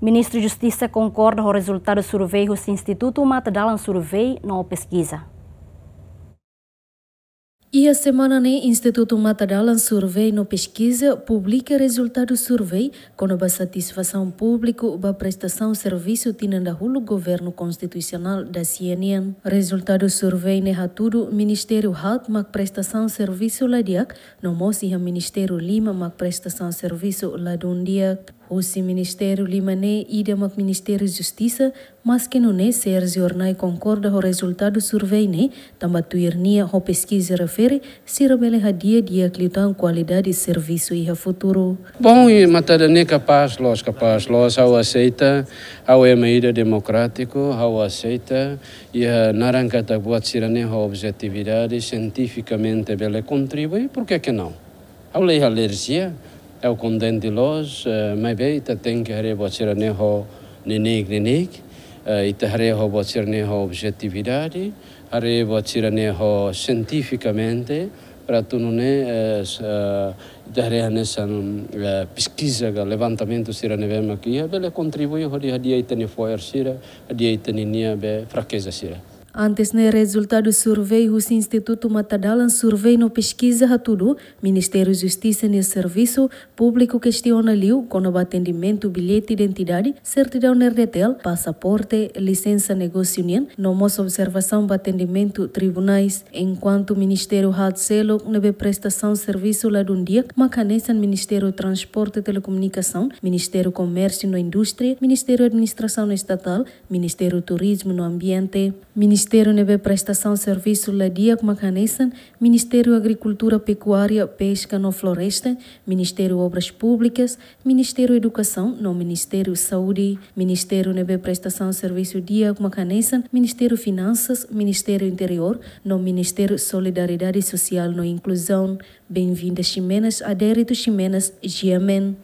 Ministro de Justiça concorda com o resultado do survey do Instituto Matadalan Survey na pesquisa. E a semana o né, Instituto Matadalan Survey no pesquisa publica resultado do survey com a satisfação pública da prestação serviço tinanda hulu governo constitucional da CNN. Resultado survey ne né, hatudo Ministério Halt mac prestação serviço ladiak no mosi Ministério Lima mac prestação serviço ladundiak. O Ministério Limané e o Ministério de Justiça, mas que não é ser jornal concorda com o resultado do survey, né? Também tuirnia com pesquisa refere se rebele a dia dia a qualidade de serviço e a futuro. Bom, e matada né capaz, los capaz, los ao aceita, ao é meida democrático, ao aceita, e a naranca tá boa tirane a objetividade cientificamente bele contribui, por que que não? Ao lei alergia, eu é content de los mas bem, ta tem que haver bocer ne ho ninik ninik eh, ita hare haver bocer ne ho objetividade haver bocer ne ho cientificamente para tu não é daria eh, nessa eh, pesquisa que levantamento sira ne vem aqui é bela contribui a dia itene foer a dia itene nia be fraqueza sira Antes né resultado survei o Instituto Matadalan survey no pesquisa a tudo, Ministério da Justiça no Serviço Público questiona liu com o atendimento bilhete identidade, certidão nerdetel, passaporte, licença negócio união, no moço observação atendimento tribunais, enquanto o Ministério hat selo né, prestação serviço lá um dia, no Ministério Transporte e Telecomunicação, Ministério Comércio e Indústria, Ministério Administração Estatal, Ministério Turismo no Ambiente, Ministério Ministério nebe prestação serviço ladia como canesan, Ministério Agricultura, Pecuária, Pesca no Floresta, Ministério Obras Públicas, Ministério Educação no Ministério Saúde, Ministério nebe prestação serviço dia como canesan, Ministério Finanças, Ministério Interior no Ministério Solidariedade Social no Inclusão. Bem-vinda Ximenas, adérito Ximenas, Giamen.